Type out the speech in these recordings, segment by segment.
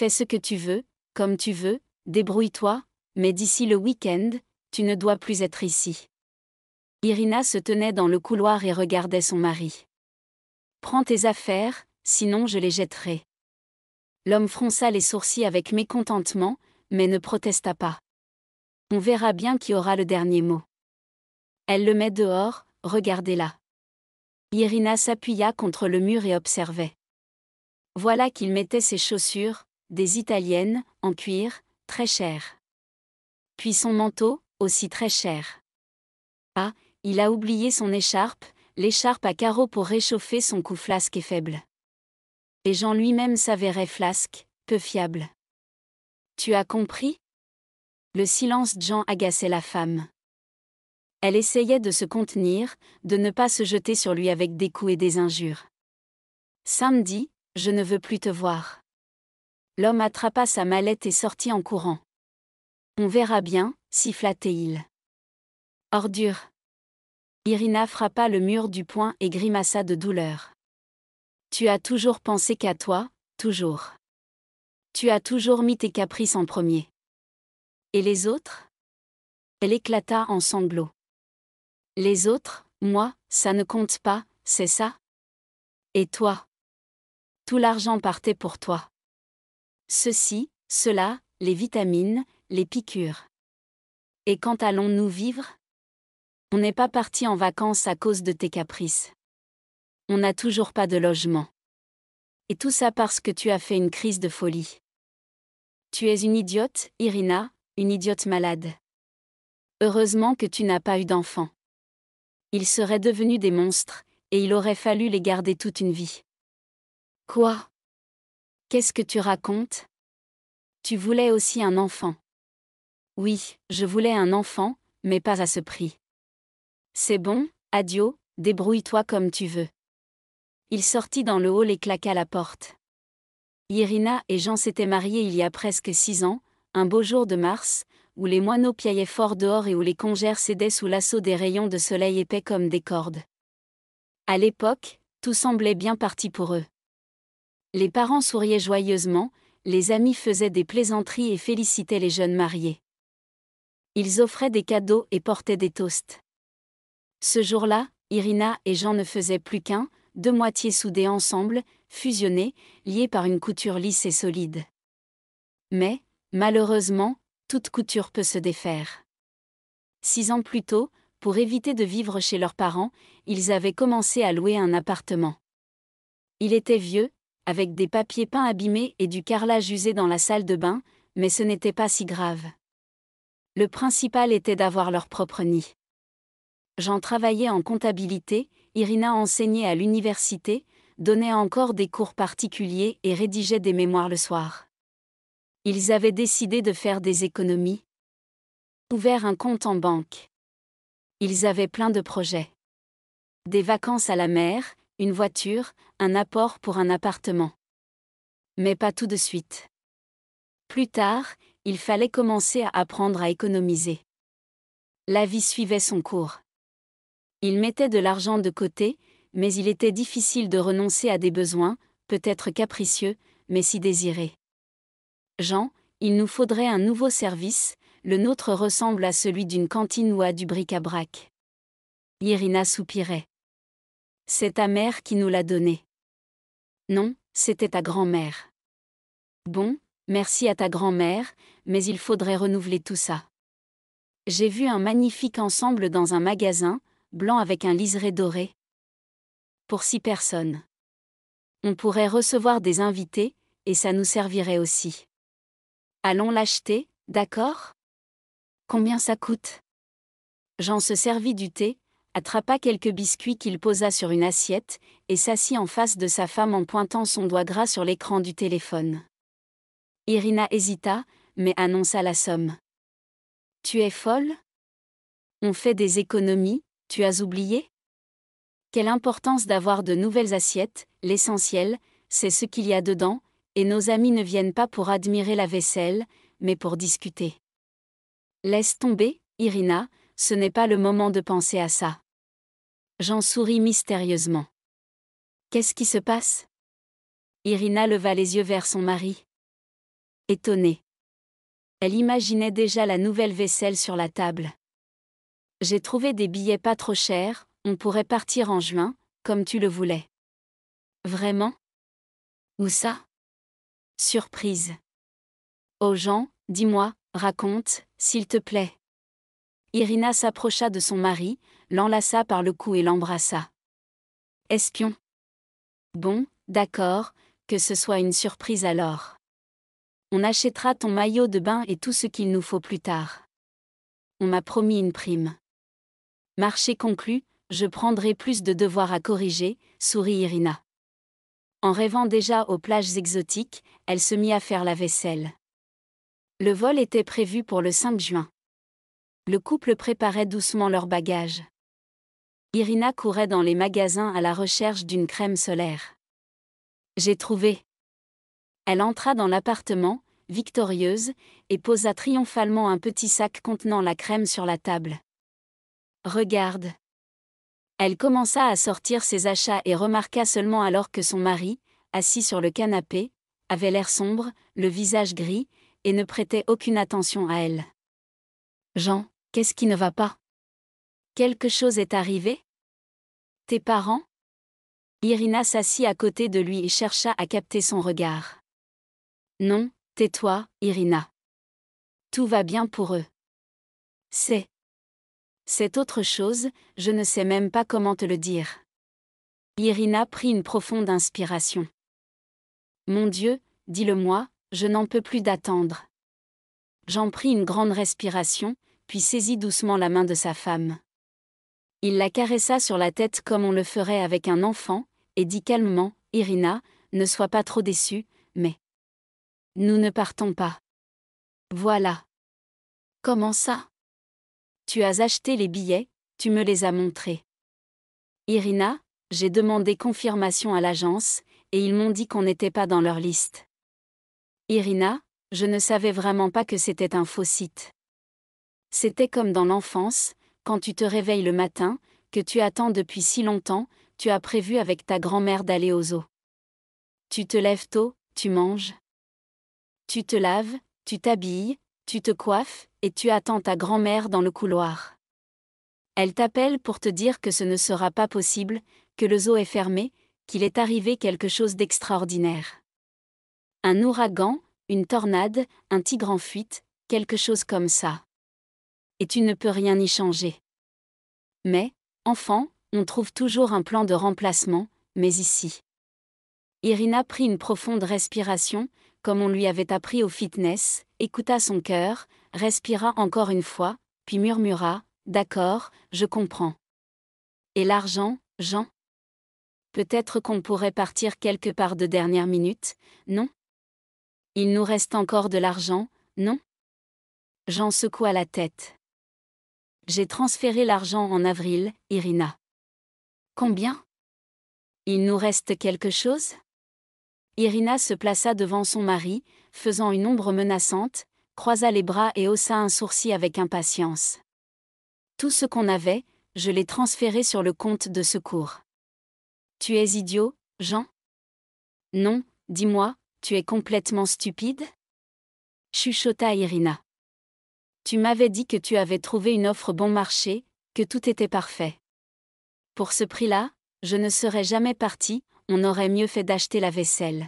Fais ce que tu veux, comme tu veux, débrouille-toi, mais d'ici le week-end, tu ne dois plus être ici. Irina se tenait dans le couloir et regardait son mari. Prends tes affaires, sinon je les jetterai. L'homme fronça les sourcils avec mécontentement, mais ne protesta pas. On verra bien qui aura le dernier mot. Elle le met dehors, regardez-la. Irina s'appuya contre le mur et observait. Voilà qu'il mettait ses chaussures, des italiennes, en cuir, très cher. Puis son manteau, aussi très cher. Ah, il a oublié son écharpe, l'écharpe à carreaux pour réchauffer son cou flasque et faible. Et Jean lui-même s'avérait flasque, peu fiable. Tu as compris Le silence de Jean agaçait la femme. Elle essayait de se contenir, de ne pas se jeter sur lui avec des coups et des injures. Samedi, je ne veux plus te voir. L'homme attrapa sa mallette et sortit en courant. On verra bien, siffla-t-il. Ordure. Irina frappa le mur du poing et grimaça de douleur. Tu as toujours pensé qu'à toi, toujours. Tu as toujours mis tes caprices en premier. Et les autres Elle éclata en sanglots. Les autres, moi, ça ne compte pas, c'est ça Et toi Tout l'argent partait pour toi ceci, cela, les vitamines, les piqûres. Et quand allons-nous vivre On n'est pas parti en vacances à cause de tes caprices. On n'a toujours pas de logement. Et tout ça parce que tu as fait une crise de folie. Tu es une idiote, Irina, une idiote malade. Heureusement que tu n'as pas eu d'enfants. Ils seraient devenus des monstres, et il aurait fallu les garder toute une vie. Quoi Qu'est-ce que tu racontes Tu voulais aussi un enfant. Oui, je voulais un enfant, mais pas à ce prix. C'est bon, adieu, débrouille-toi comme tu veux. Il sortit dans le hall et claqua la porte. Irina et Jean s'étaient mariés il y a presque six ans, un beau jour de mars, où les moineaux piaillaient fort dehors et où les congères cédaient sous l'assaut des rayons de soleil épais comme des cordes. À l'époque, tout semblait bien parti pour eux. Les parents souriaient joyeusement, les amis faisaient des plaisanteries et félicitaient les jeunes mariés. Ils offraient des cadeaux et portaient des toasts. Ce jour-là, Irina et Jean ne faisaient plus qu'un, deux moitiés soudées ensemble, fusionnées, liées par une couture lisse et solide. Mais, malheureusement, toute couture peut se défaire. Six ans plus tôt, pour éviter de vivre chez leurs parents, ils avaient commencé à louer un appartement. Il était vieux, avec des papiers peints abîmés et du carrelage usé dans la salle de bain, mais ce n'était pas si grave. Le principal était d'avoir leur propre nid. J'en travaillais en comptabilité, Irina enseignait à l'université, donnait encore des cours particuliers et rédigeait des mémoires le soir. Ils avaient décidé de faire des économies, ouvert un compte en banque. Ils avaient plein de projets. Des vacances à la mer, une voiture, un apport pour un appartement. Mais pas tout de suite. Plus tard, il fallait commencer à apprendre à économiser. La vie suivait son cours. Il mettait de l'argent de côté, mais il était difficile de renoncer à des besoins, peut-être capricieux, mais si désirés. Jean, il nous faudrait un nouveau service, le nôtre ressemble à celui d'une cantine ou à du bric-à-brac. Irina soupirait. C'est ta mère qui nous l'a donné. Non, c'était ta grand-mère. Bon, merci à ta grand-mère, mais il faudrait renouveler tout ça. J'ai vu un magnifique ensemble dans un magasin, blanc avec un liseré doré. Pour six personnes. On pourrait recevoir des invités, et ça nous servirait aussi. Allons l'acheter, d'accord Combien ça coûte J'en se servit du thé, attrapa quelques biscuits qu'il posa sur une assiette, et s'assit en face de sa femme en pointant son doigt gras sur l'écran du téléphone. Irina hésita, mais annonça la somme. Tu es folle On fait des économies, tu as oublié Quelle importance d'avoir de nouvelles assiettes, l'essentiel, c'est ce qu'il y a dedans, et nos amis ne viennent pas pour admirer la vaisselle, mais pour discuter. Laisse tomber, Irina, ce n'est pas le moment de penser à ça. Jean sourit mystérieusement. Qu'est-ce qui se passe Irina leva les yeux vers son mari. Étonnée. Elle imaginait déjà la nouvelle vaisselle sur la table. J'ai trouvé des billets pas trop chers, on pourrait partir en juin, comme tu le voulais. Vraiment Où ça Surprise. Oh Jean, dis-moi, raconte, s'il te plaît. Irina s'approcha de son mari, l'enlaça par le cou et l'embrassa. Espion. Bon, d'accord, que ce soit une surprise alors. On achètera ton maillot de bain et tout ce qu'il nous faut plus tard. On m'a promis une prime. Marché conclu, je prendrai plus de devoirs à corriger, sourit Irina. En rêvant déjà aux plages exotiques, elle se mit à faire la vaisselle. Le vol était prévu pour le 5 juin le couple préparait doucement leurs bagages. Irina courait dans les magasins à la recherche d'une crème solaire. J'ai trouvé. Elle entra dans l'appartement, victorieuse, et posa triomphalement un petit sac contenant la crème sur la table. Regarde. Elle commença à sortir ses achats et remarqua seulement alors que son mari, assis sur le canapé, avait l'air sombre, le visage gris, et ne prêtait aucune attention à elle. Jean. Qu'est-ce qui ne va pas Quelque chose est arrivé Tes parents Irina s'assit à côté de lui et chercha à capter son regard. Non, tais-toi, Irina. Tout va bien pour eux. C'est. C'est autre chose, je ne sais même pas comment te le dire. Irina prit une profonde inspiration. Mon Dieu, dis-le-moi, je n'en peux plus d'attendre. J'en pris une grande respiration, puis saisit doucement la main de sa femme. Il la caressa sur la tête comme on le ferait avec un enfant, et dit calmement, Irina, ne sois pas trop déçue, mais... Nous ne partons pas. Voilà. Comment ça Tu as acheté les billets, tu me les as montrés. Irina, j'ai demandé confirmation à l'agence, et ils m'ont dit qu'on n'était pas dans leur liste. Irina, je ne savais vraiment pas que c'était un faux site. C'était comme dans l'enfance, quand tu te réveilles le matin, que tu attends depuis si longtemps, tu as prévu avec ta grand-mère d'aller au zoo. Tu te lèves tôt, tu manges. Tu te laves, tu t'habilles, tu te coiffes, et tu attends ta grand-mère dans le couloir. Elle t'appelle pour te dire que ce ne sera pas possible, que le zoo est fermé, qu'il est arrivé quelque chose d'extraordinaire. Un ouragan, une tornade, un tigre en fuite, quelque chose comme ça et tu ne peux rien y changer. Mais, enfant, on trouve toujours un plan de remplacement, mais ici. Irina prit une profonde respiration, comme on lui avait appris au fitness, écouta son cœur, respira encore une fois, puis murmura D'accord, je comprends. Et l'argent, Jean Peut-être qu'on pourrait partir quelque part de dernière minute, non Il nous reste encore de l'argent, non Jean secoua la tête. J'ai transféré l'argent en avril, Irina. Combien Il nous reste quelque chose Irina se plaça devant son mari, faisant une ombre menaçante, croisa les bras et haussa un sourcil avec impatience. Tout ce qu'on avait, je l'ai transféré sur le compte de secours. Tu es idiot, Jean Non, dis-moi, tu es complètement stupide chuchota Irina. Tu m'avais dit que tu avais trouvé une offre bon marché, que tout était parfait. Pour ce prix-là, je ne serais jamais partie, on aurait mieux fait d'acheter la vaisselle.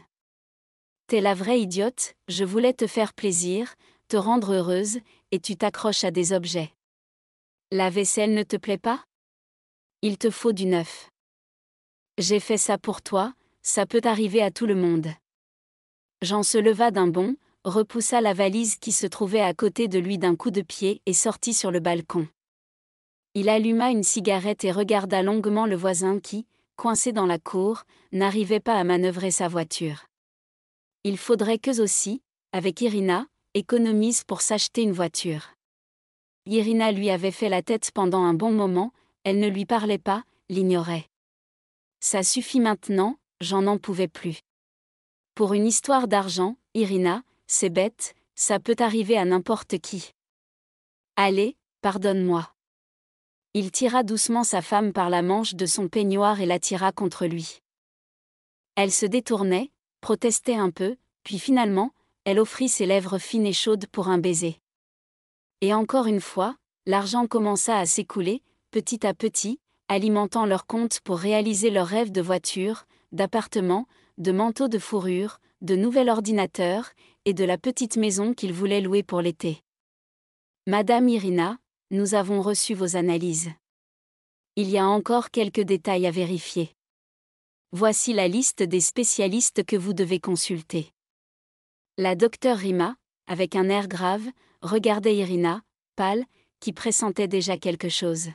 T'es la vraie idiote, je voulais te faire plaisir, te rendre heureuse, et tu t'accroches à des objets. La vaisselle ne te plaît pas Il te faut du neuf. J'ai fait ça pour toi, ça peut arriver à tout le monde. Jean se leva d'un bond, repoussa la valise qui se trouvait à côté de lui d'un coup de pied et sortit sur le balcon. Il alluma une cigarette et regarda longuement le voisin qui, coincé dans la cour, n'arrivait pas à manœuvrer sa voiture. Il faudrait qu'eux aussi, avec Irina, économisent pour s'acheter une voiture. Irina lui avait fait la tête pendant un bon moment, elle ne lui parlait pas, l'ignorait. Ça suffit maintenant, j'en en pouvais plus. Pour une histoire d'argent, Irina, c'est bête, ça peut arriver à n'importe qui. Allez, pardonne-moi. Il tira doucement sa femme par la manche de son peignoir et l'attira contre lui. Elle se détournait, protestait un peu, puis finalement, elle offrit ses lèvres fines et chaudes pour un baiser. Et encore une fois, l'argent commença à s'écouler, petit à petit, alimentant leur compte pour réaliser leurs rêves de voiture, d'appartement, de manteau de fourrure, de nouvel ordinateur, et de la petite maison qu'il voulait louer pour l'été. Madame Irina, nous avons reçu vos analyses. Il y a encore quelques détails à vérifier. Voici la liste des spécialistes que vous devez consulter. La docteure Rima, avec un air grave, regardait Irina, pâle, qui pressentait déjà quelque chose.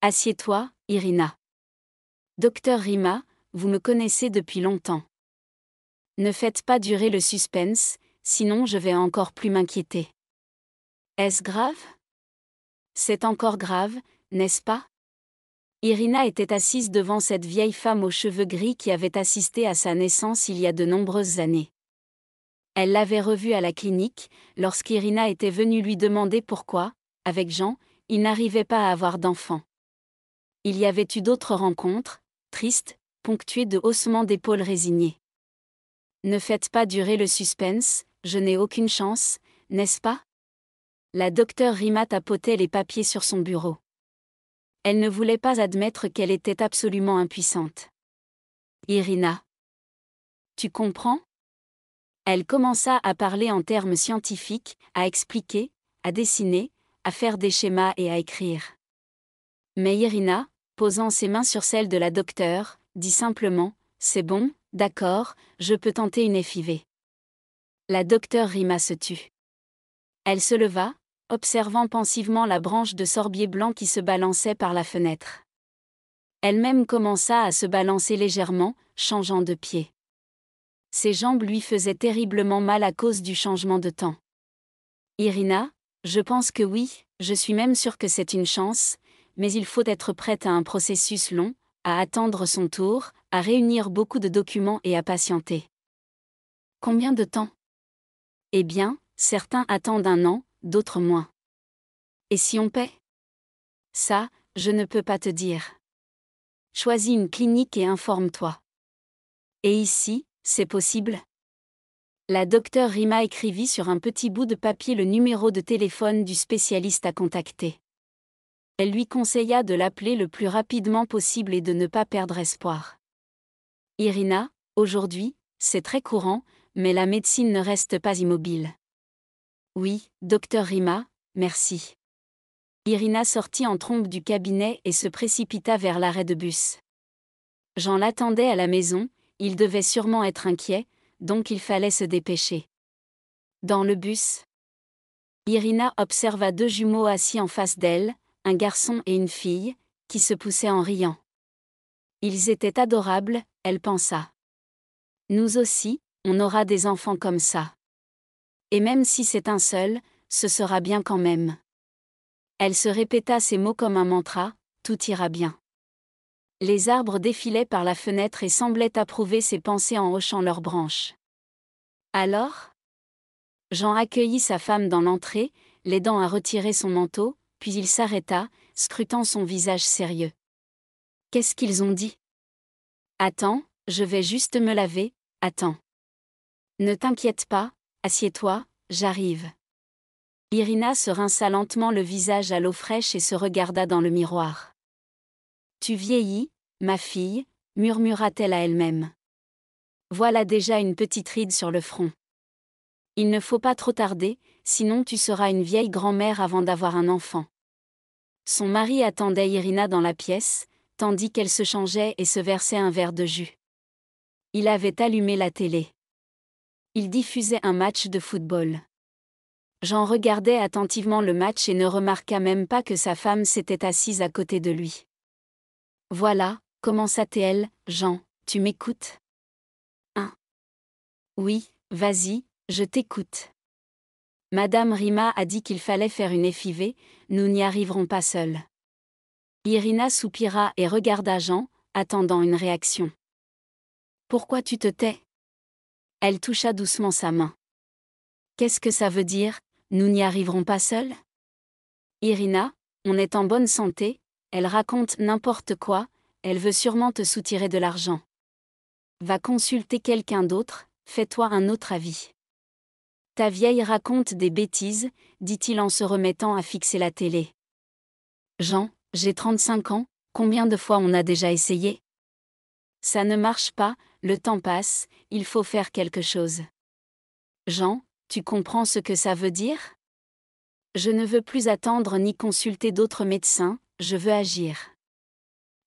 Assieds-toi, Irina. Docteur Rima, vous me connaissez depuis longtemps. Ne faites pas durer le suspense, sinon je vais encore plus m'inquiéter. Est-ce grave C'est encore grave, n'est-ce pas Irina était assise devant cette vieille femme aux cheveux gris qui avait assisté à sa naissance il y a de nombreuses années. Elle l'avait revue à la clinique, lorsqu'Irina était venue lui demander pourquoi, avec Jean, il n'arrivait pas à avoir d'enfant. Il y avait eu d'autres rencontres, tristes, ponctuées de haussements d'épaules résignés. Ne faites pas durer le suspense, je n'ai aucune chance, n'est-ce pas La docteure Rima tapotait les papiers sur son bureau. Elle ne voulait pas admettre qu'elle était absolument impuissante. Irina. Tu comprends Elle commença à parler en termes scientifiques, à expliquer, à dessiner, à faire des schémas et à écrire. Mais Irina, posant ses mains sur celles de la docteure, dit simplement C'est bon, D'accord, je peux tenter une FIV. La docteure Rima se tut. Elle se leva, observant pensivement la branche de sorbier blanc qui se balançait par la fenêtre. Elle-même commença à se balancer légèrement, changeant de pied. Ses jambes lui faisaient terriblement mal à cause du changement de temps. Irina, je pense que oui, je suis même sûre que c'est une chance, mais il faut être prête à un processus long, à attendre son tour, à réunir beaucoup de documents et à patienter. Combien de temps Eh bien, certains attendent un an, d'autres moins. Et si on paie Ça, je ne peux pas te dire. Choisis une clinique et informe-toi. Et ici, c'est possible La docteure Rima écrivit sur un petit bout de papier le numéro de téléphone du spécialiste à contacter elle lui conseilla de l'appeler le plus rapidement possible et de ne pas perdre espoir. Irina, aujourd'hui, c'est très courant, mais la médecine ne reste pas immobile. Oui, docteur Rima, merci. Irina sortit en trompe du cabinet et se précipita vers l'arrêt de bus. Jean l'attendait à la maison, il devait sûrement être inquiet, donc il fallait se dépêcher. Dans le bus, Irina observa deux jumeaux assis en face d'elle, un garçon et une fille, qui se poussaient en riant. Ils étaient adorables, elle pensa. Nous aussi, on aura des enfants comme ça. Et même si c'est un seul, ce sera bien quand même. Elle se répéta ces mots comme un mantra, tout ira bien. Les arbres défilaient par la fenêtre et semblaient approuver ses pensées en hochant leurs branches. Alors Jean accueillit sa femme dans l'entrée, l'aidant à retirer son manteau, puis il s'arrêta, scrutant son visage sérieux. Qu'est-ce qu'ils ont dit Attends, je vais juste me laver, attends. Ne t'inquiète pas, assieds-toi, j'arrive. Irina se rinça lentement le visage à l'eau fraîche et se regarda dans le miroir. Tu vieillis, ma fille, murmura-t-elle à elle-même. Voilà déjà une petite ride sur le front. Il ne faut pas trop tarder, sinon tu seras une vieille grand-mère avant d'avoir un enfant. Son mari attendait Irina dans la pièce, tandis qu'elle se changeait et se versait un verre de jus. Il avait allumé la télé. Il diffusait un match de football. Jean regardait attentivement le match et ne remarqua même pas que sa femme s'était assise à côté de lui. Voilà, commença-t-elle, Jean, tu m'écoutes Hein Oui, vas-y, je t'écoute. Madame Rima a dit qu'il fallait faire une effivée, nous n'y arriverons pas seuls. Irina soupira et regarda Jean, attendant une réaction. Pourquoi tu te tais Elle toucha doucement sa main. Qu'est-ce que ça veut dire, nous n'y arriverons pas seuls Irina, on est en bonne santé, elle raconte n'importe quoi, elle veut sûrement te soutirer de l'argent. Va consulter quelqu'un d'autre, fais-toi un autre avis. Ta vieille raconte des bêtises, dit-il en se remettant à fixer la télé. Jean, j'ai 35 ans, combien de fois on a déjà essayé Ça ne marche pas, le temps passe, il faut faire quelque chose. Jean, tu comprends ce que ça veut dire Je ne veux plus attendre ni consulter d'autres médecins, je veux agir.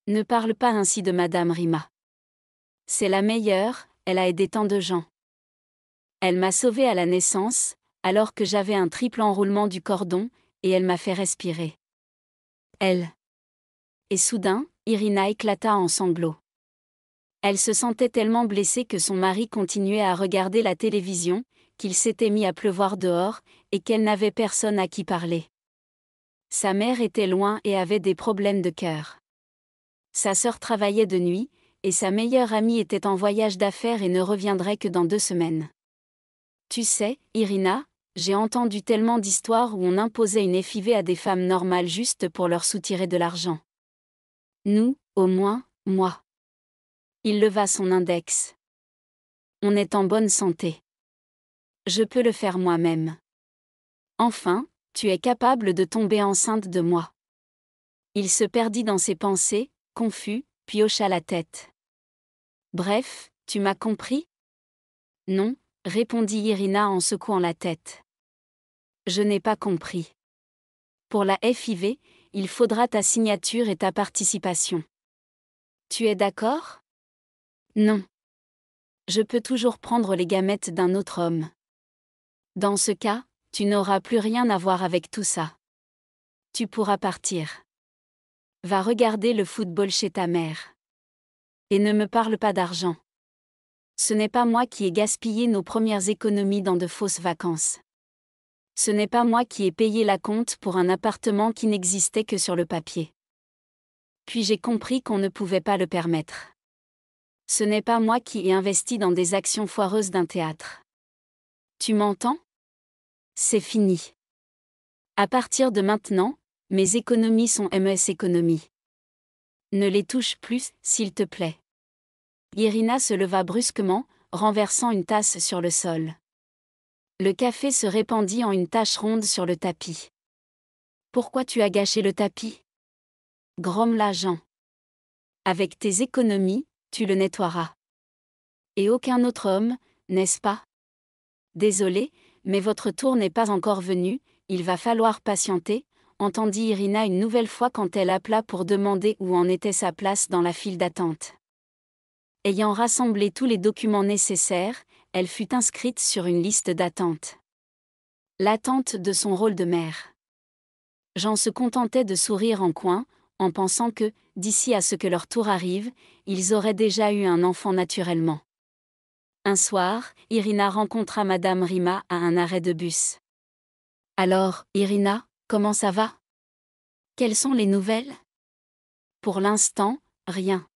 Ne parle pas ainsi de Madame Rima. C'est la meilleure, elle a aidé tant de gens. Elle m'a sauvé à la naissance, alors que j'avais un triple enroulement du cordon, et elle m'a fait respirer. Elle. Et soudain, Irina éclata en sanglots. Elle se sentait tellement blessée que son mari continuait à regarder la télévision, qu'il s'était mis à pleuvoir dehors, et qu'elle n'avait personne à qui parler. Sa mère était loin et avait des problèmes de cœur. Sa sœur travaillait de nuit, et sa meilleure amie était en voyage d'affaires et ne reviendrait que dans deux semaines. Tu sais, Irina, j'ai entendu tellement d'histoires où on imposait une FIV à des femmes normales juste pour leur soutirer de l'argent. Nous, au moins, moi. Il leva son index. On est en bonne santé. Je peux le faire moi-même. Enfin, tu es capable de tomber enceinte de moi. Il se perdit dans ses pensées, confus, puis hocha la tête. Bref, tu m'as compris Non, répondit Irina en secouant la tête. Je n'ai pas compris. Pour la FIV, il faudra ta signature et ta participation. Tu es d'accord Non. Je peux toujours prendre les gamètes d'un autre homme. Dans ce cas, tu n'auras plus rien à voir avec tout ça. Tu pourras partir. Va regarder le football chez ta mère. Et ne me parle pas d'argent. Ce n'est pas moi qui ai gaspillé nos premières économies dans de fausses vacances. Ce n'est pas moi qui ai payé la compte pour un appartement qui n'existait que sur le papier. Puis j'ai compris qu'on ne pouvait pas le permettre. Ce n'est pas moi qui ai investi dans des actions foireuses d'un théâtre. Tu m'entends C'est fini. À partir de maintenant, mes économies sont MES économies. Ne les touche plus, s'il te plaît. Irina se leva brusquement, renversant une tasse sur le sol. Le café se répandit en une tache ronde sur le tapis. Pourquoi tu as gâché le tapis grommela Jean. Avec tes économies, tu le nettoieras. Et aucun autre homme, n'est-ce pas Désolé, mais votre tour n'est pas encore venu, il va falloir patienter, entendit Irina une nouvelle fois quand elle appela pour demander où en était sa place dans la file d'attente. Ayant rassemblé tous les documents nécessaires, elle fut inscrite sur une liste d'attente. L'attente de son rôle de mère. Jean se contentait de sourire en coin, en pensant que, d'ici à ce que leur tour arrive, ils auraient déjà eu un enfant naturellement. Un soir, Irina rencontra Madame Rima à un arrêt de bus. Alors, Irina, comment ça va Quelles sont les nouvelles Pour l'instant, rien.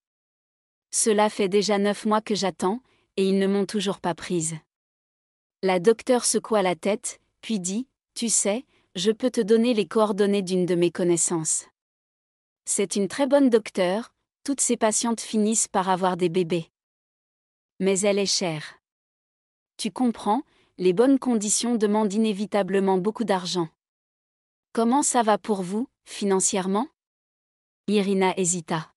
Cela fait déjà neuf mois que j'attends, et ils ne m'ont toujours pas prise. La docteure secoua la tête, puis dit, Tu sais, je peux te donner les coordonnées d'une de mes connaissances. C'est une très bonne docteure, toutes ses patientes finissent par avoir des bébés. Mais elle est chère. Tu comprends, les bonnes conditions demandent inévitablement beaucoup d'argent. Comment ça va pour vous, financièrement Irina hésita.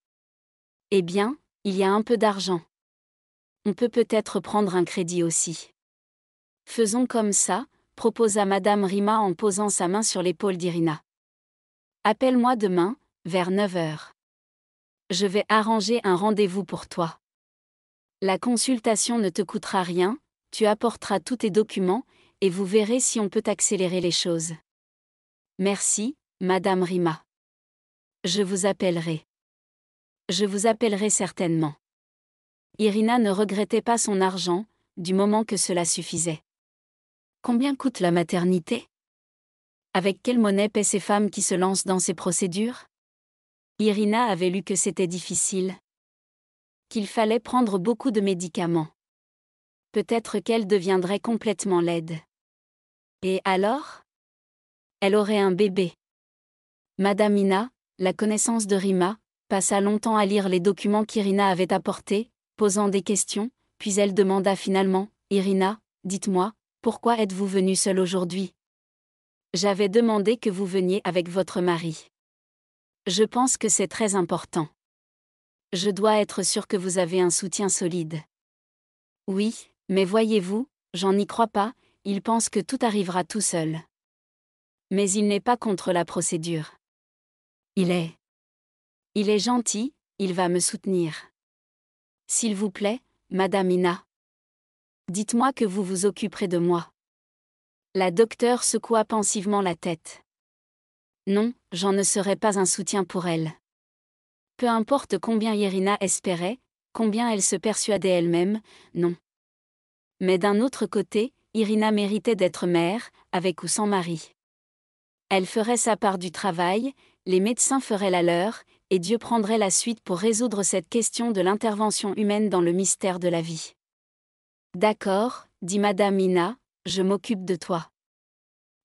Eh bien, il y a un peu d'argent. On peut peut-être prendre un crédit aussi. Faisons comme ça, proposa Madame Rima en posant sa main sur l'épaule d'Irina. Appelle-moi demain, vers 9 heures. Je vais arranger un rendez-vous pour toi. La consultation ne te coûtera rien, tu apporteras tous tes documents, et vous verrez si on peut accélérer les choses. Merci, Madame Rima. Je vous appellerai. Je vous appellerai certainement. Irina ne regrettait pas son argent, du moment que cela suffisait. Combien coûte la maternité Avec quelle monnaie paient ces femmes qui se lancent dans ces procédures Irina avait lu que c'était difficile. Qu'il fallait prendre beaucoup de médicaments. Peut-être qu'elle deviendrait complètement laide. Et alors Elle aurait un bébé. Madame Ina, la connaissance de Rima, passa longtemps à lire les documents qu'Irina avait apportés, posant des questions, puis elle demanda finalement, Irina, dites-moi, pourquoi êtes-vous venue seule aujourd'hui J'avais demandé que vous veniez avec votre mari. Je pense que c'est très important. Je dois être sûre que vous avez un soutien solide. Oui, mais voyez-vous, j'en y crois pas, il pense que tout arrivera tout seul. Mais il n'est pas contre la procédure. Il est il est gentil, il va me soutenir. S'il vous plaît, Madame Ina. Dites-moi que vous vous occuperez de moi. La docteure secoua pensivement la tête. Non, j'en ne serai pas un soutien pour elle. Peu importe combien Irina espérait, combien elle se persuadait elle-même, non. Mais d'un autre côté, Irina méritait d'être mère, avec ou sans mari. Elle ferait sa part du travail, les médecins feraient la leur, et Dieu prendrait la suite pour résoudre cette question de l'intervention humaine dans le mystère de la vie. D'accord, dit Madame Ina, je m'occupe de toi.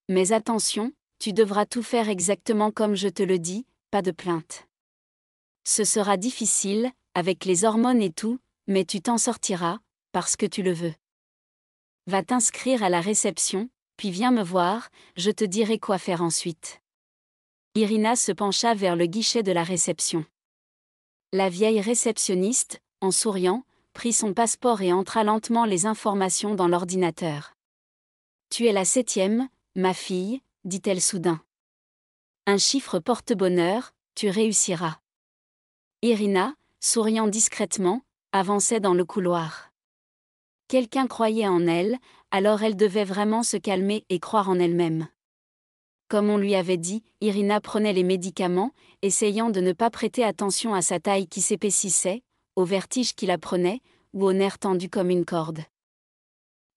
Mais attention, tu devras tout faire exactement comme je te le dis, pas de plainte. Ce sera difficile, avec les hormones et tout, mais tu t'en sortiras, parce que tu le veux. Va t'inscrire à la réception, puis viens me voir, je te dirai quoi faire ensuite. Irina se pencha vers le guichet de la réception. La vieille réceptionniste, en souriant, prit son passeport et entra lentement les informations dans l'ordinateur. Tu es la septième, ma fille, dit-elle soudain. Un chiffre porte-bonheur, tu réussiras. Irina, souriant discrètement, avançait dans le couloir. Quelqu'un croyait en elle, alors elle devait vraiment se calmer et croire en elle-même. Comme on lui avait dit, Irina prenait les médicaments, essayant de ne pas prêter attention à sa taille qui s'épaississait, au vertige qui la prenait, ou au nerfs tendu comme une corde.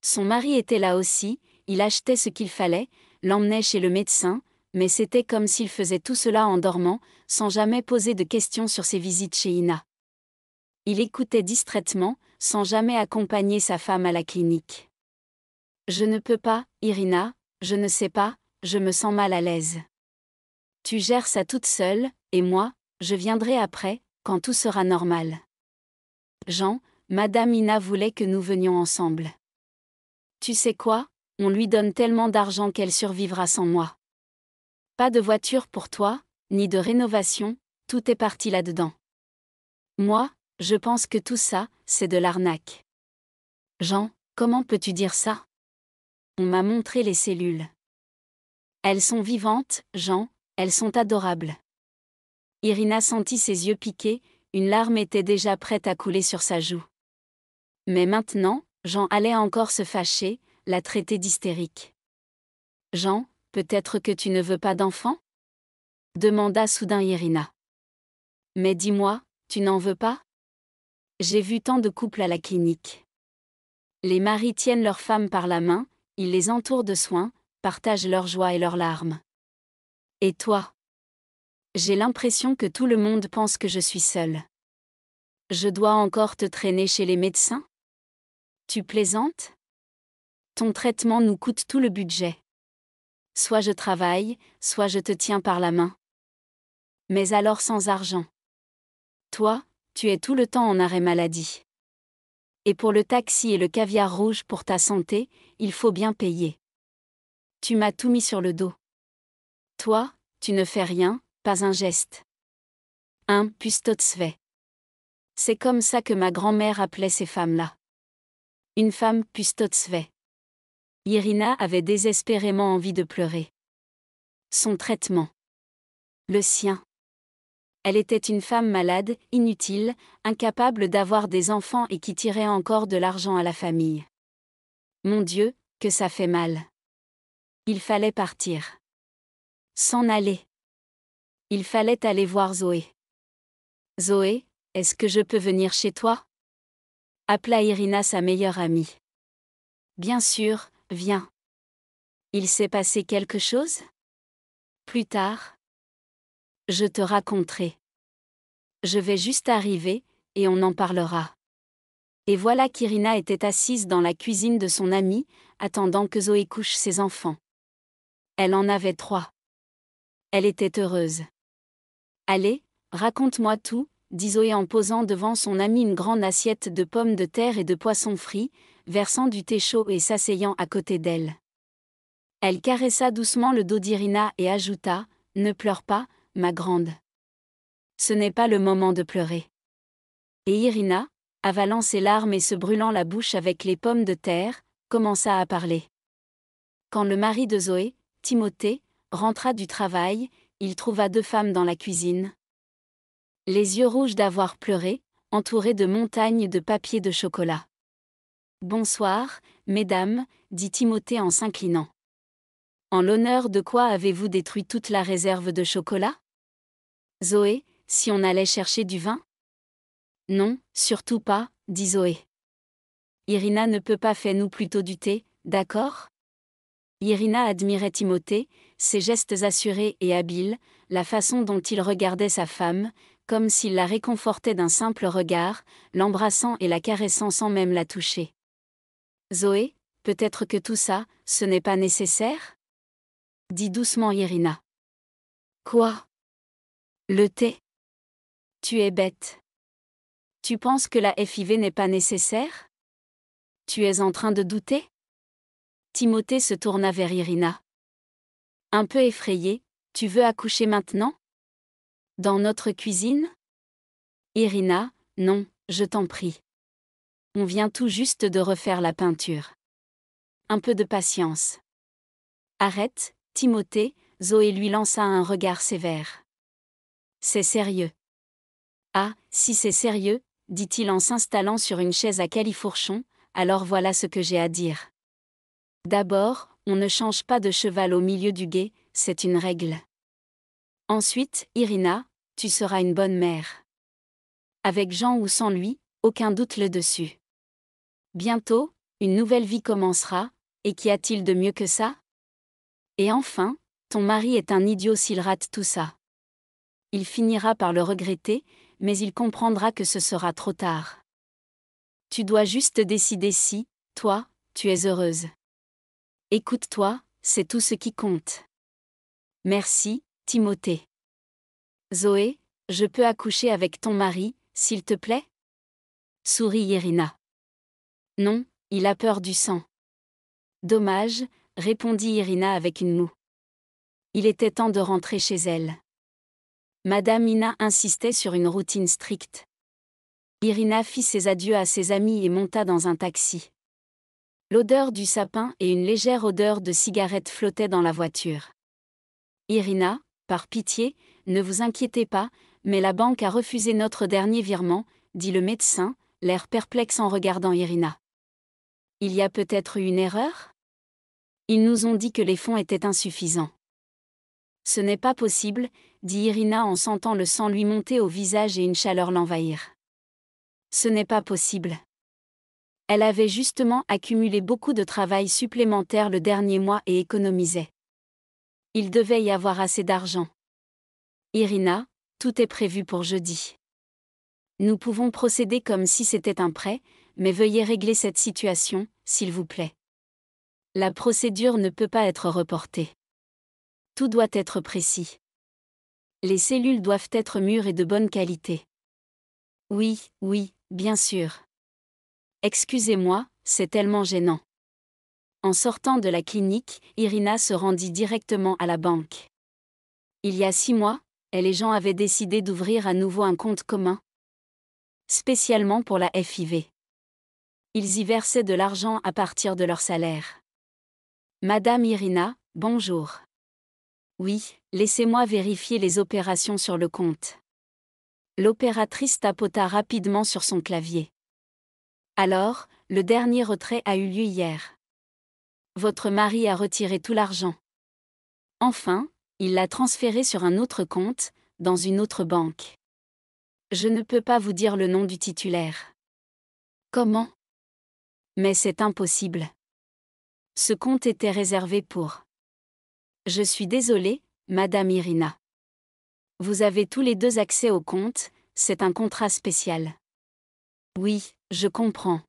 Son mari était là aussi, il achetait ce qu'il fallait, l'emmenait chez le médecin, mais c'était comme s'il faisait tout cela en dormant, sans jamais poser de questions sur ses visites chez Ina. Il écoutait distraitement, sans jamais accompagner sa femme à la clinique. Je ne peux pas, Irina, je ne sais pas, je me sens mal à l'aise. Tu gères ça toute seule, et moi, je viendrai après, quand tout sera normal. Jean, Madame Ina voulait que nous venions ensemble. Tu sais quoi, on lui donne tellement d'argent qu'elle survivra sans moi. Pas de voiture pour toi, ni de rénovation, tout est parti là-dedans. Moi, je pense que tout ça, c'est de l'arnaque. Jean, comment peux-tu dire ça On m'a montré les cellules. Elles sont vivantes, Jean, elles sont adorables. Irina sentit ses yeux piquer, une larme était déjà prête à couler sur sa joue. Mais maintenant, Jean allait encore se fâcher, la traiter d'hystérique. Jean, peut-être que tu ne veux pas d'enfant demanda soudain Irina. Mais dis-moi, tu n'en veux pas J'ai vu tant de couples à la clinique. Les maris tiennent leurs femmes par la main, ils les entourent de soins, partagent leur joie et leurs larmes. Et toi J'ai l'impression que tout le monde pense que je suis seule. Je dois encore te traîner chez les médecins Tu plaisantes Ton traitement nous coûte tout le budget. Soit je travaille, soit je te tiens par la main. Mais alors sans argent. Toi, tu es tout le temps en arrêt maladie. Et pour le taxi et le caviar rouge pour ta santé, il faut bien payer. Tu m'as tout mis sur le dos. Toi, tu ne fais rien, pas un geste. Un pustotsve. C'est comme ça que ma grand-mère appelait ces femmes-là. Une femme pustotsve. Irina avait désespérément envie de pleurer. Son traitement. Le sien. Elle était une femme malade, inutile, incapable d'avoir des enfants et qui tirait encore de l'argent à la famille. Mon Dieu, que ça fait mal. Il fallait partir. S'en aller. Il fallait aller voir Zoé. Zoé, est-ce que je peux venir chez toi appela Irina sa meilleure amie. Bien sûr, viens. Il s'est passé quelque chose Plus tard Je te raconterai. Je vais juste arriver, et on en parlera. Et voilà qu'Irina était assise dans la cuisine de son amie, attendant que Zoé couche ses enfants. Elle en avait trois. Elle était heureuse. Allez, raconte-moi tout, dit Zoé en posant devant son ami une grande assiette de pommes de terre et de poissons frits, versant du thé chaud et s'asseyant à côté d'elle. Elle caressa doucement le dos d'Irina et ajouta Ne pleure pas, ma grande. Ce n'est pas le moment de pleurer. Et Irina, avalant ses larmes et se brûlant la bouche avec les pommes de terre, commença à parler. Quand le mari de Zoé, Timothée, rentra du travail, il trouva deux femmes dans la cuisine. Les yeux rouges d'avoir pleuré, entourées de montagnes de papier de chocolat. Bonsoir, mesdames, dit Timothée en s'inclinant. En l'honneur de quoi avez-vous détruit toute la réserve de chocolat Zoé, si on allait chercher du vin Non, surtout pas, dit Zoé. Irina ne peut pas faire nous plutôt du thé, d'accord Irina admirait Timothée, ses gestes assurés et habiles, la façon dont il regardait sa femme, comme s'il la réconfortait d'un simple regard, l'embrassant et la caressant sans même la toucher. Zoé, peut-être que tout ça, ce n'est pas nécessaire dit doucement Irina. Quoi Le thé Tu es bête. Tu penses que la FIV n'est pas nécessaire Tu es en train de douter Timothée se tourna vers Irina. Un peu effrayé, tu veux accoucher maintenant Dans notre cuisine Irina, non, je t'en prie. On vient tout juste de refaire la peinture. Un peu de patience. Arrête, Timothée, Zoé lui lança un regard sévère. C'est sérieux. Ah, si c'est sérieux, dit-il en s'installant sur une chaise à califourchon, alors voilà ce que j'ai à dire. D'abord, on ne change pas de cheval au milieu du guet, c'est une règle. Ensuite, Irina, tu seras une bonne mère. Avec Jean ou sans lui, aucun doute le dessus. Bientôt, une nouvelle vie commencera, et qu'y a-t-il de mieux que ça Et enfin, ton mari est un idiot s'il rate tout ça. Il finira par le regretter, mais il comprendra que ce sera trop tard. Tu dois juste décider si, toi, tu es heureuse. Écoute-toi, c'est tout ce qui compte. Merci, Timothée. Zoé, je peux accoucher avec ton mari, s'il te plaît Sourit Irina. Non, il a peur du sang. Dommage, répondit Irina avec une moue. Il était temps de rentrer chez elle. Madame Ina insistait sur une routine stricte. Irina fit ses adieux à ses amis et monta dans un taxi. L'odeur du sapin et une légère odeur de cigarette flottaient dans la voiture. Irina, par pitié, ne vous inquiétez pas, mais la banque a refusé notre dernier virement, dit le médecin, l'air perplexe en regardant Irina. Il y a peut-être une erreur Ils nous ont dit que les fonds étaient insuffisants. Ce n'est pas possible, dit Irina en sentant le sang lui monter au visage et une chaleur l'envahir. Ce n'est pas possible elle avait justement accumulé beaucoup de travail supplémentaire le dernier mois et économisait. Il devait y avoir assez d'argent. Irina, tout est prévu pour jeudi. Nous pouvons procéder comme si c'était un prêt, mais veuillez régler cette situation, s'il vous plaît. La procédure ne peut pas être reportée. Tout doit être précis. Les cellules doivent être mûres et de bonne qualité. Oui, oui, bien sûr. Excusez-moi, c'est tellement gênant. En sortant de la clinique, Irina se rendit directement à la banque. Il y a six mois, elle et Jean avaient décidé d'ouvrir à nouveau un compte commun, spécialement pour la FIV. Ils y versaient de l'argent à partir de leur salaire. Madame Irina, bonjour. Oui, laissez-moi vérifier les opérations sur le compte. L'opératrice tapota rapidement sur son clavier. Alors, le dernier retrait a eu lieu hier. Votre mari a retiré tout l'argent. Enfin, il l'a transféré sur un autre compte, dans une autre banque. Je ne peux pas vous dire le nom du titulaire. Comment Mais c'est impossible. Ce compte était réservé pour. Je suis désolée, Madame Irina. Vous avez tous les deux accès au compte, c'est un contrat spécial. Oui, je comprends.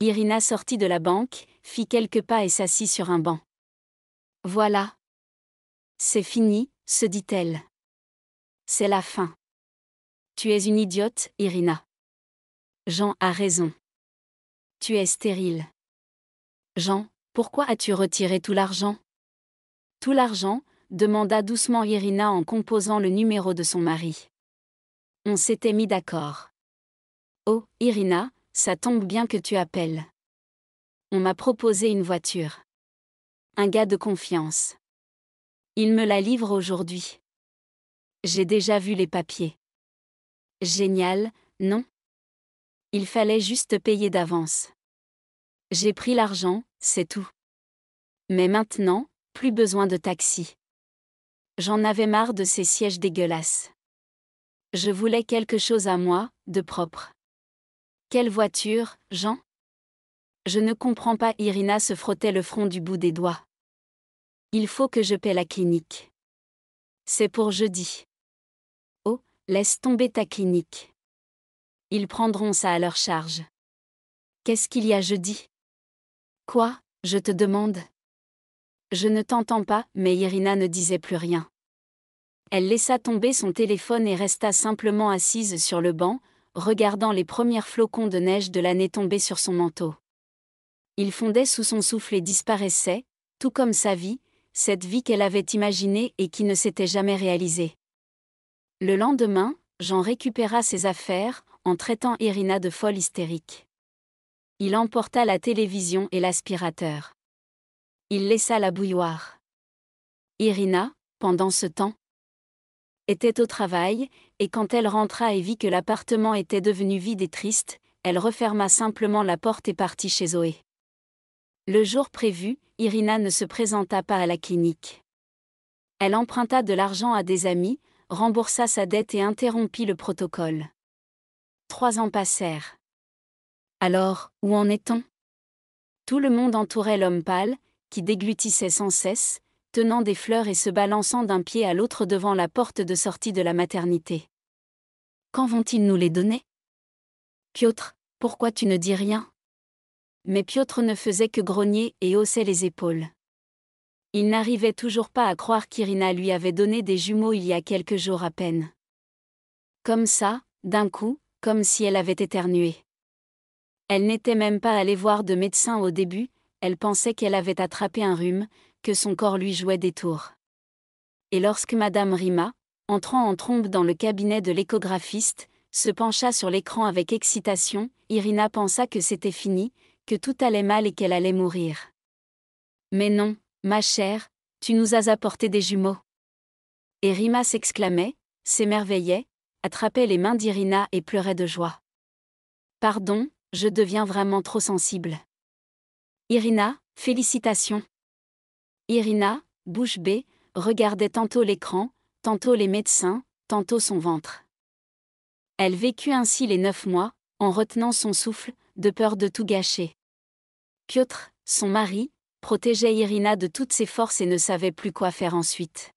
Irina sortit de la banque, fit quelques pas et s'assit sur un banc. Voilà. C'est fini, se dit-elle. C'est la fin. Tu es une idiote, Irina. Jean a raison. Tu es stérile. Jean, pourquoi as-tu retiré tout l'argent Tout l'argent demanda doucement Irina en composant le numéro de son mari. On s'était mis d'accord. Oh, Irina, ça tombe bien que tu appelles. On m'a proposé une voiture. Un gars de confiance. Il me la livre aujourd'hui. J'ai déjà vu les papiers. Génial, non Il fallait juste payer d'avance. J'ai pris l'argent, c'est tout. Mais maintenant, plus besoin de taxi. J'en avais marre de ces sièges dégueulasses. Je voulais quelque chose à moi, de propre. Quelle voiture, Jean Je ne comprends pas. Irina se frottait le front du bout des doigts. Il faut que je paie la clinique. C'est pour jeudi. Oh, laisse tomber ta clinique. Ils prendront ça à leur charge. Qu'est-ce qu'il y a jeudi Quoi, je te demande je ne t'entends pas, mais Irina ne disait plus rien. Elle laissa tomber son téléphone et resta simplement assise sur le banc, regardant les premiers flocons de neige de l'année tomber sur son manteau. Il fondait sous son souffle et disparaissait, tout comme sa vie, cette vie qu'elle avait imaginée et qui ne s'était jamais réalisée. Le lendemain, Jean récupéra ses affaires, en traitant Irina de folle hystérique. Il emporta la télévision et l'aspirateur. Il laissa la bouilloire. Irina, pendant ce temps, était au travail et quand elle rentra et vit que l'appartement était devenu vide et triste, elle referma simplement la porte et partit chez Zoé. Le jour prévu, Irina ne se présenta pas à la clinique. Elle emprunta de l'argent à des amis, remboursa sa dette et interrompit le protocole. Trois ans passèrent. Alors, où en est-on Tout le monde entourait l'homme pâle, qui déglutissait sans cesse, tenant des fleurs et se balançant d'un pied à l'autre devant la porte de sortie de la maternité. Quand vont-ils nous les donner Piotr, pourquoi tu ne dis rien Mais Piotr ne faisait que grogner et haussait les épaules. Il n'arrivait toujours pas à croire qu'Irina lui avait donné des jumeaux il y a quelques jours à peine. Comme ça, d'un coup, comme si elle avait éternué. Elle n'était même pas allée voir de médecin au début, elle pensait qu'elle avait attrapé un rhume, que son corps lui jouait des tours. Et lorsque Madame Rima, entrant en trombe dans le cabinet de l'échographiste, se pencha sur l'écran avec excitation, Irina pensa que c'était fini, que tout allait mal et qu'elle allait mourir. Mais non, ma chère, tu nous as apporté des jumeaux. Et Rima s'exclamait, s'émerveillait, attrapait les mains d'Irina et pleurait de joie. Pardon, je deviens vraiment trop sensible. Irina, félicitations. Irina, bouche bée, regardait tantôt l'écran, tantôt les médecins, tantôt son ventre. Elle vécut ainsi les neuf mois, en retenant son souffle, de peur de tout gâcher. Piotr, son mari, protégeait Irina de toutes ses forces et ne savait plus quoi faire ensuite.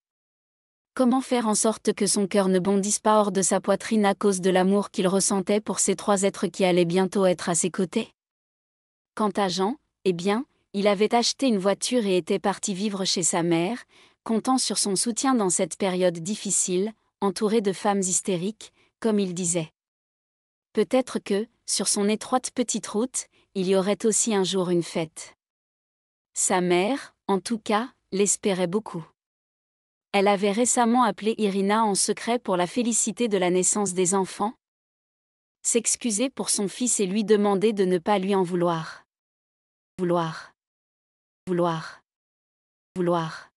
Comment faire en sorte que son cœur ne bondisse pas hors de sa poitrine à cause de l'amour qu'il ressentait pour ces trois êtres qui allaient bientôt être à ses côtés Quant à Jean, eh bien, il avait acheté une voiture et était parti vivre chez sa mère, comptant sur son soutien dans cette période difficile, entouré de femmes hystériques, comme il disait. Peut-être que, sur son étroite petite route, il y aurait aussi un jour une fête. Sa mère, en tout cas, l'espérait beaucoup. Elle avait récemment appelé Irina en secret pour la féliciter de la naissance des enfants, s'excuser pour son fils et lui demander de ne pas lui en vouloir. Vouloir. Vouloir. Vouloir.